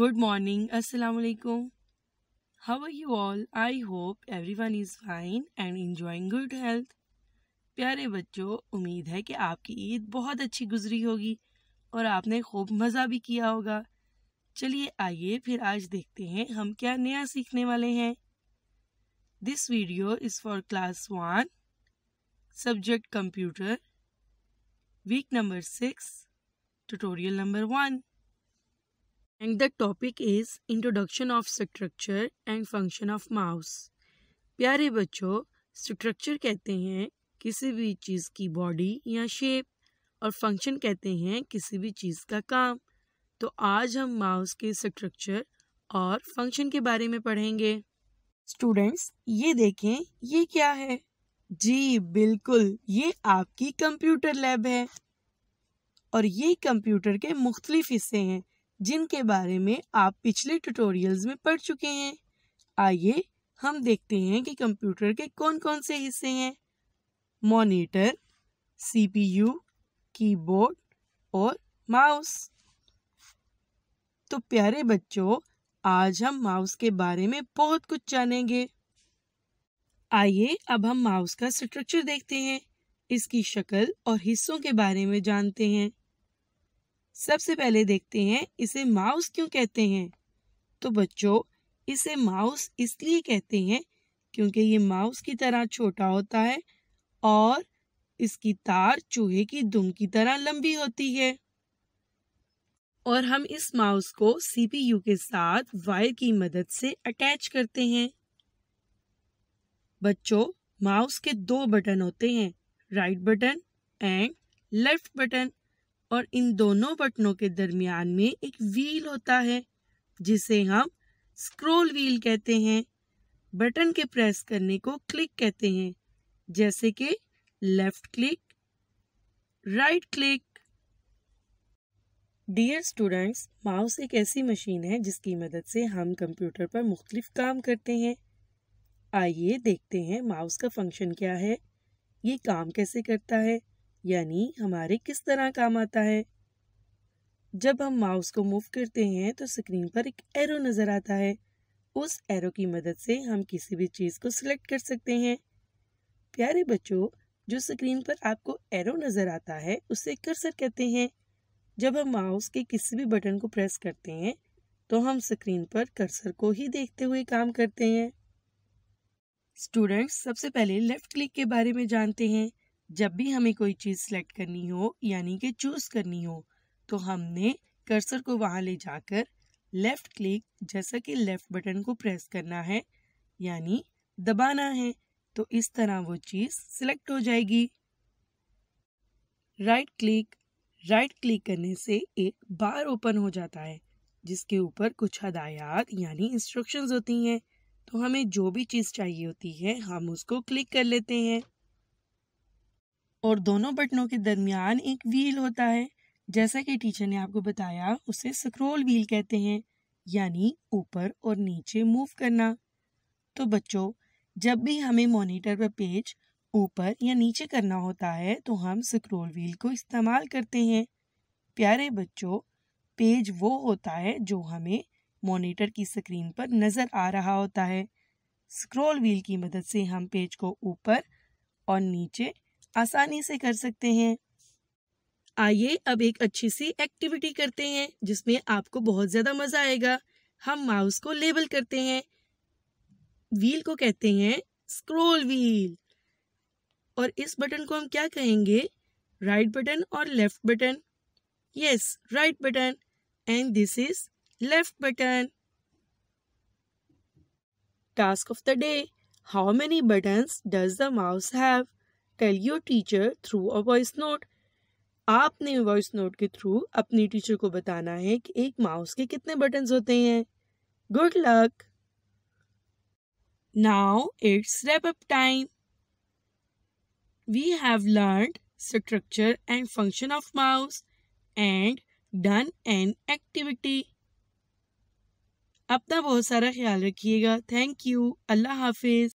good morning अस्सलाम वालेकुम how are you all I hope everyone is fine and enjoying good health प्यारे बच्चों उम्मीद है कि आपकी ईद बहुत अच्छी गुजरी होगी और आपने खूब मज़ा भी किया होगा चलिए आइए फिर आज देखते हैं हम क्या नया सीखने वाले हैं this video is for class one subject computer week number six tutorial number one and the topic is introduction of structure and function of mouse प्यारे बच्चों स्ट्रक्चर कहते हैं किसी भी चीज़ की बॉडी या शेप और फंक्शन कहते हैं किसी भी चीज़ का काम तो आज हम माउस के स्ट्रक्चर और फंक्शन के बारे में पढ़ेंगे स्टूडेंट्स ये देखें ये क्या है जी बिल्कुल ये आपकी कंप्यूटर लैब है और ये कंप्यूटर के मुख्तलिफ हिस्से हैं जिनके बारे में आप पिछले ट्यूटोरियल्स में पढ़ चुके हैं आइए हम देखते हैं कि कंप्यूटर के कौन कौन से हिस्से हैं मॉनिटर सीपीयू, कीबोर्ड और माउस तो प्यारे बच्चों आज हम माउस के बारे में बहुत कुछ जानेंगे आइए अब हम माउस का स्ट्रक्चर देखते हैं इसकी शक्ल और हिस्सों के बारे में जानते हैं सबसे पहले देखते हैं इसे माउस क्यों कहते हैं तो बच्चों इसे माउस इसलिए कहते हैं क्योंकि ये माउस की तरह छोटा होता है और इसकी तार चूहे की दुम की तरह लंबी होती है और हम इस माउस को सीपीयू के साथ वायर की मदद से अटैच करते हैं बच्चों माउस के दो बटन होते हैं right button and left button और इन दोनों बटनों के दरमियान में एक व्हील होता है जिसे हम स्क्रोल व्हील कहते हैं बटन के प्रेस करने को क्लिक कहते हैं जैसे कि left click right click dear students mouse एक ऐसी मशीन है जिसकी मदद से हम कंप्यूटर पर मुख्तलिफ काम करते हैं आइए देखते हैं माउस का फंक्शन क्या है ये काम कैसे करता है यानी हमारे किस तरह काम आता है जब हम माउस को मूव करते हैं तो स्क्रीन पर एक एरो नज़र आता है उस एरो की मदद से हम किसी भी चीज़ को सिलेक्ट कर सकते हैं प्यारे बच्चों जो स्क्रीन पर आपको एरो नज़र आता है उसे कर्सर कहते हैं जब हम माउस के किसी भी बटन को प्रेस करते हैं तो हम स्क्रीन पर कर्सर को ही देखते हुए काम करते हैं स्टूडेंट्स सबसे पहले लेफ़्ट क्लिक के बारे में जानते हैं जब भी हमें कोई चीज़ सेलेक्ट करनी हो यानी कि चूज़ करनी हो तो हमने कर्सर को वहाँ ले जाकर लेफ़्ट क्लिक जैसा कि लेफ़्ट बटन को प्रेस करना है यानी दबाना है तो इस तरह वो चीज़ सिलेक्ट हो जाएगी राइट क्लिक राइट क्लिक करने से एक बार ओपन हो जाता है जिसके ऊपर कुछ हदायात यानी इंस्ट्रक्शंस होती हैं तो हमें जो भी चीज़ चाहिए होती है हम उसको क्लिक कर लेते हैं और दोनों बटनों के दरमियान एक व्हील होता है जैसा कि टीचर ने आपको बताया उसे स्क्रोल व्हील कहते हैं यानी ऊपर और नीचे मूव करना तो बच्चों जब भी हमें मॉनिटर पर पेज ऊपर या नीचे करना होता है तो हम स्क्रोल व्हील को इस्तेमाल करते हैं प्यारे बच्चों पेज वो होता है जो हमें मॉनिटर की स्क्रीन पर नज़र आ रहा होता है स्क्रोल व्हील की मदद से हम पेज को ऊपर और नीचे आसानी से कर सकते हैं आइए अब एक अच्छी सी एक्टिविटी करते हैं जिसमें आपको बहुत ज़्यादा मज़ा आएगा हम माउस को लेबल करते हैं व्हील को कहते हैं स्क्रोल व्हील और इस बटन को हम क्या कहेंगे राइट बटन और left button yes right button and this is left button task of the day how many buttons does the mouse have tell your teacher through a voice note आपने voice note के through अपनी teacher को बताना है कि एक mouse के कितने बटन होते हैं good luck now it's wrap up time we have learn structure and function of mouse and done an activity अपना बहुत सारा ख्याल रखिएगा थैंक यू अल्लाह हाफिज